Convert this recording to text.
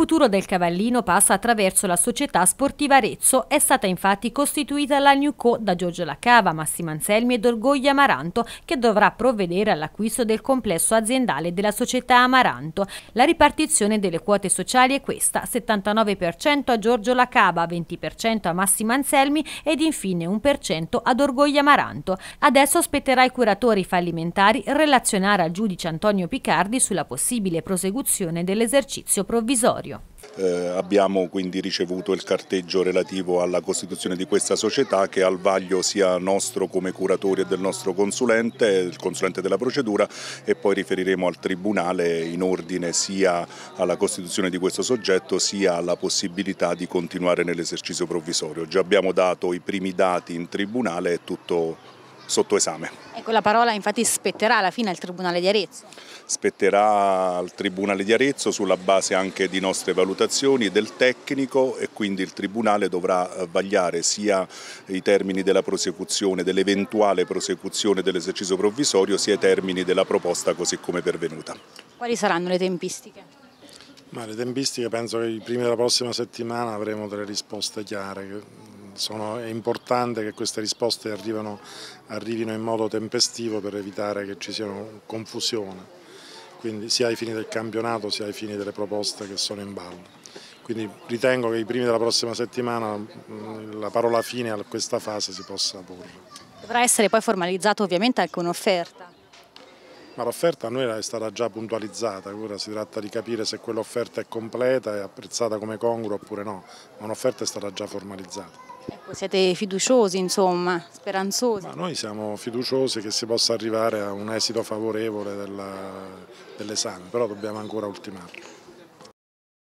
futuro del Cavallino passa attraverso la società sportiva Arezzo. È stata infatti costituita la New Co da Giorgio Lacava, Massimo Anselmi ed Dorgoglia Amaranto, che dovrà provvedere all'acquisto del complesso aziendale della società Amaranto. La ripartizione delle quote sociali è questa, 79% a Giorgio Lacava, 20% a Massimo Anselmi ed infine 1% ad Orgoglia Amaranto. Adesso spetterà ai curatori fallimentari relazionare al giudice Antonio Picardi sulla possibile prosecuzione dell'esercizio provvisorio. Eh, abbiamo quindi ricevuto il carteggio relativo alla costituzione di questa società che al vaglio sia nostro come curatore e del nostro consulente, il consulente della procedura e poi riferiremo al Tribunale in ordine sia alla costituzione di questo soggetto sia alla possibilità di continuare nell'esercizio provvisorio. Già abbiamo dato i primi dati in Tribunale e tutto sotto esame. Ecco, la parola infatti spetterà alla fine al Tribunale di Arezzo. Spetterà al Tribunale di Arezzo sulla base anche di nostre valutazioni del tecnico e quindi il Tribunale dovrà eh, vagliare sia i termini della prosecuzione, dell'eventuale prosecuzione dell'esercizio provvisorio, sia i termini della proposta così come pervenuta. Quali saranno le tempistiche? Ma le tempistiche penso che i primi della prossima settimana avremo delle risposte chiare, sono, è importante che queste risposte arrivano, arrivino in modo tempestivo per evitare che ci sia confusione, quindi sia ai fini del campionato sia ai fini delle proposte che sono in ballo. Quindi ritengo che i primi della prossima settimana mm, la parola fine a questa fase si possa porre. Dovrà essere poi formalizzata ovviamente anche un'offerta. Ma l'offerta a noi è stata già puntualizzata, ora si tratta di capire se quell'offerta è completa, e apprezzata come congrua oppure no, ma un'offerta è stata già formalizzata. Siete fiduciosi, insomma, speranzosi? Ma noi siamo fiduciosi che si possa arrivare a un esito favorevole dell'esame, però dobbiamo ancora ultimarlo.